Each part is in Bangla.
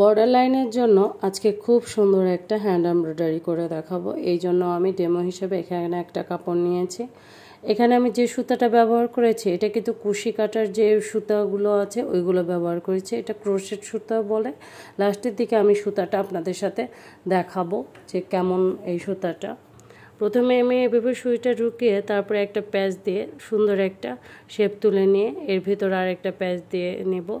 বর্ডার লাইনের জন্য আজকে খুব সুন্দর একটা হ্যান্ড এমব্রয়ডারি করে দেখাবো এই জন্য আমি ডেমো হিসেবে এখানে একটা কাপড় নিয়েছি এখানে আমি যে সুতাটা ব্যবহার করেছি এটা কিন্তু কুশি কাটার যে সুতাগুলো আছে ওইগুলো ব্যবহার করেছি এটা ক্রোশেট সুতা বলে লাস্টের দিকে আমি সুতাটা আপনাদের সাথে দেখাবো যে কেমন এই সুতাটা প্রথমে আমি এভাবে সুইটা ঢুকিয়ে তারপরে একটা প্যাচ দিয়ে সুন্দর একটা শেপ তুলে নিয়ে এর ভেতর আর একটা প্যাচ দিয়ে নেবো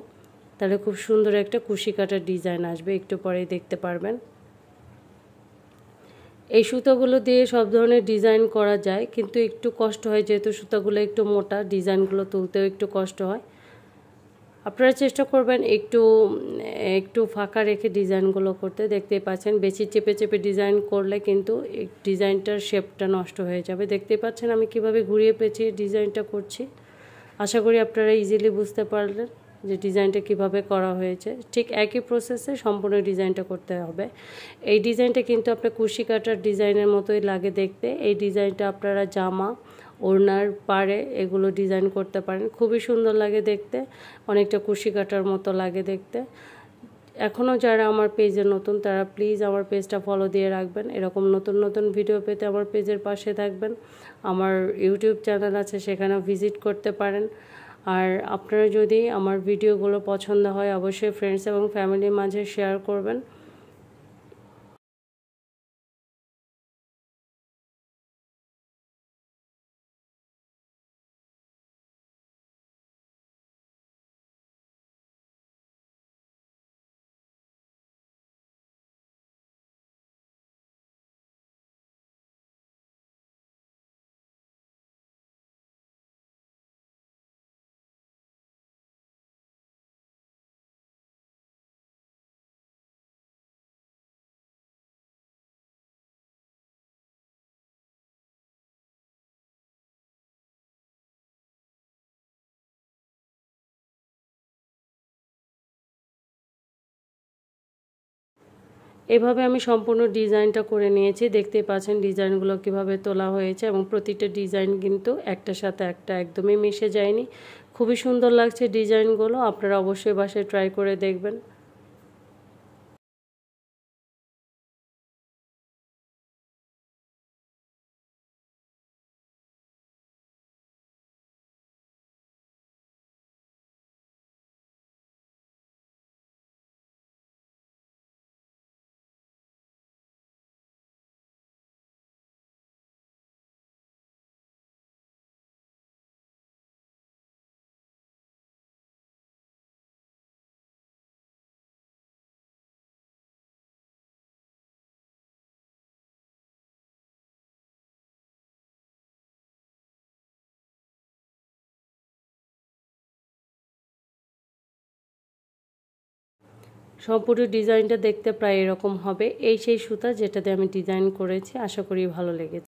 তাহলে খুব সুন্দর একটা কুশি কাটার ডিজাইন আসবে একটু পরেই দেখতে পারবেন এই সুতোগুলো দিয়ে সব ধরনের ডিজাইন করা যায় কিন্তু একটু কষ্ট হয় যেহেতু সুতোগুলো একটু মোটা ডিজাইনগুলো তুলতেও একটু কষ্ট হয় আপনারা চেষ্টা করবেন একটু একটু ফাঁকা রেখে ডিজাইনগুলো করতে দেখতেই পাচ্ছেন বেশি চেপে চেপে ডিজাইন করলে কিন্তু ডিজাইনটার শেপটা নষ্ট হয়ে যাবে দেখতেই পাচ্ছেন আমি কিভাবে ঘুরিয়ে পেঁচিয়ে ডিজাইনটা করছি আশা করি আপনারা ইজিলি বুঝতে পারলেন যে ডিজাইনটা কিভাবে করা হয়েছে ঠিক একই প্রসেসে সম্পূর্ণ ডিজাইনটা করতে হবে এই ডিজাইনটা কিন্তু আপনার কুশি কাটার ডিজাইনের মতোই লাগে দেখতে এই ডিজাইনটা আপনারা জামা ওড়নার পারে এগুলো ডিজাইন করতে পারেন খুবই সুন্দর লাগে দেখতে অনেকটা কুশি কাটার মতো লাগে দেখতে এখনও যারা আমার পেজে নতুন তারা প্লিজ আমার পেজটা ফলো দিয়ে রাখবেন এরকম নতুন নতুন ভিডিও পেতে আমার পেজের পাশে থাকবেন আমার ইউটিউব চ্যানেল আছে সেখানেও ভিজিট করতে পারেন আর আপনারা যদি আমার ভিডিওগুলো পছন্দ হয় অবশ্যই ফ্রেন্ডস এবং ফ্যামিলির মাঝে শেয়ার করবেন এভাবে আমি সম্পূর্ণ ডিজাইনটা করে নিয়েছি দেখতে পাচ্ছেন ডিজাইনগুলো কিভাবে তোলা হয়েছে এবং প্রতিটা ডিজাইন কিন্তু একটার সাথে একটা একদমই মিশে যায়নি খুবই সুন্দর লাগছে ডিজাইনগুলো আপনারা অবশ্যই বাসায় ট্রাই করে দেখবেন সম্পূর্ণ ডিজাইনটা দেখতে প্রায় এরকম হবে এই সেই সুতা যেটাতে আমি ডিজাইন করেছি আশা করি ভালো লেগেছে